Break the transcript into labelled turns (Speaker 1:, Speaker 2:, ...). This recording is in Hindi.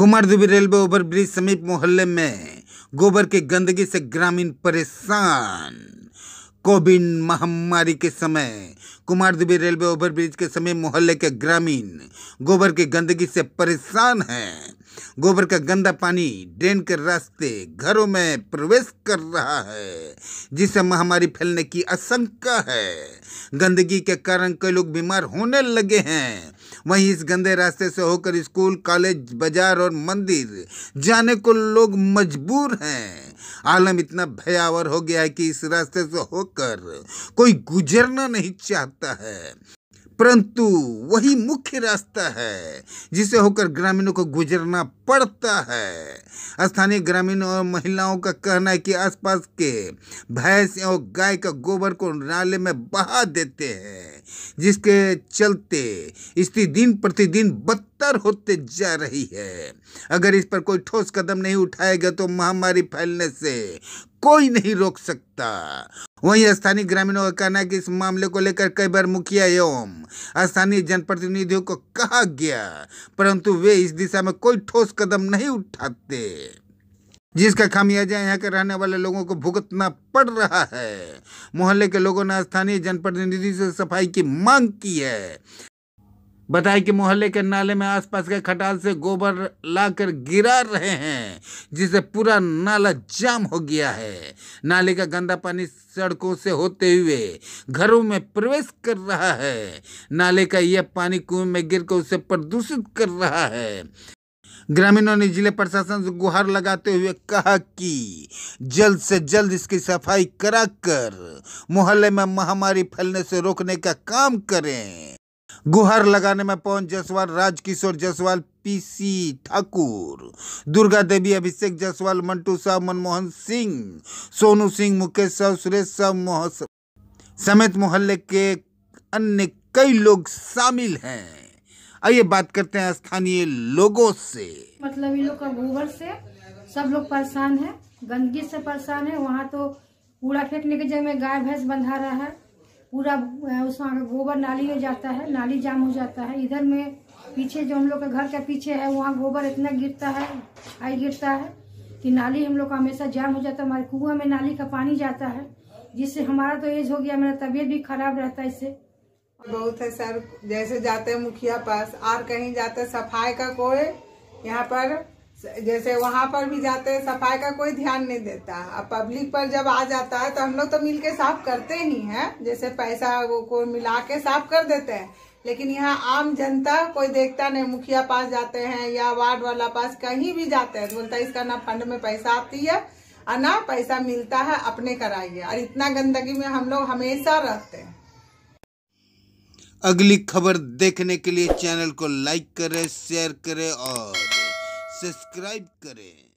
Speaker 1: कुमारदेवी रेलवे ओवर ब्रिज समीप मोहल्ले में गोबर की गंदगी से ग्रामीण परेशान कोविड महामारी के समय कुमारदुबी रेलवे ओवर ब्रिज के समय मोहल्ले के ग्रामीण गोबर की गंदगी से परेशान हैं गोबर का गंदा पानी ड्रेन के रास्ते घरों में प्रवेश कर रहा है जिससे महामारी फैलने की आशंका है गंदगी के कारण कई लोग बीमार होने लगे हैं वहीं इस गंदे रास्ते से होकर स्कूल कॉलेज बाजार और मंदिर जाने को लोग मजबूर हैं आलम इतना भयावर हो गया है कि इस रास्ते से होकर कोई गुजरना नहीं चाहता है परंतु वही मुख्य रास्ता है जिसे होकर ग्रामीणों को गुजरना पड़ता है स्थानीय ग्रामीणों और महिलाओं का कहना है कि आसपास के भैंस और गाय का गोबर को नाले में बहा देते हैं जिसके चलते स्थिति दिन प्रतिदिन बदतर होते जा रही है अगर इस पर कोई ठोस कदम नहीं उठाया गया तो महामारी फैलने से कोई नहीं रोक सकता वहीं स्थानीय ग्रामीणों का कहना है कि इस मामले को लेकर कई बार मुखिया एवं स्थानीय जनप्रतिनिधियों को कहा गया परंतु वे इस दिशा में कोई ठोस कदम नहीं उठाते जिसका खामियाजा यहाँ के रहने वाले लोगों को भुगतना पड़ रहा है मोहल्ले के लोगों ने स्थानीय जनप्रतिनिधि से सफाई की मांग की है बताया कि मोहल्ले के नाले में आसपास के खटाल से गोबर लाकर गिरा रहे हैं जिससे पूरा नाला जाम हो गया है नाले का गंदा पानी सड़कों से होते हुए घरों में प्रवेश कर रहा है नाले का यह पानी कुएं में गिरकर उसे प्रदूषित कर रहा है ग्रामीणों ने जिला प्रशासन से गुहार लगाते हुए कहा कि जल्द से जल्द इसकी सफाई कराकर मोहल्ले में महामारी फैलने से रोकने का काम करें गुहार लगाने में पवन जसवाल राजकिशोर जसवाल पीसी ठाकुर दुर्गा देवी अभिषेक जसवाल मंटू साहब मनमोहन सिंह सोनू सिंह मुकेश साहब सुरेश साहब समेत मोहल्ले के अन्य कई लोग शामिल हैं आइए बात करते हैं स्थानीय लोगों से
Speaker 2: मतलब इन लोग का गोबर से सब लोग परेशान है गंदगी से परेशान है वहाँ तो कूड़ा फेंकने के जगह गाय भैंस बंधा रहा है पूरा उस वहाँ का गोबर नाली हो जाता है नाली जाम हो जाता है इधर में पीछे जो हम लोग का घर के पीछे है वहाँ गोबर इतना गिरता है आई गिरता है कि नाली हम लोग का हमेशा जाम हो जाता है हमारे कुआ में नाली का पानी जाता है जिससे हमारा तो एज हो गया मेरा तबीयत भी खराब रहता है इससे
Speaker 3: बहुत है सर जैसे जाते हैं मुखिया पास और कहीं जाते हैं सफाई का कोई यहाँ पर जैसे वहाँ पर भी जाते हैं सफाई का कोई ध्यान नहीं देता अब पब्लिक पर जब आ जाता है तो हम लोग तो मिल के साफ करते ही हैं जैसे पैसा वो को मिला के साफ कर देते हैं लेकिन यहाँ आम जनता कोई देखता नहीं मुखिया पास जाते हैं या वार्ड वाला पास कहीं भी जाते हैं तो बोलता है इसका ना फंड में पैसा आती है और ना पैसा मिलता है अपने कराइए और इतना गंदगी में हम लोग हमेशा रहते हैं
Speaker 1: अगली खबर देखने के लिए चैनल को लाइक करें शेयर करें और सब्सक्राइब करें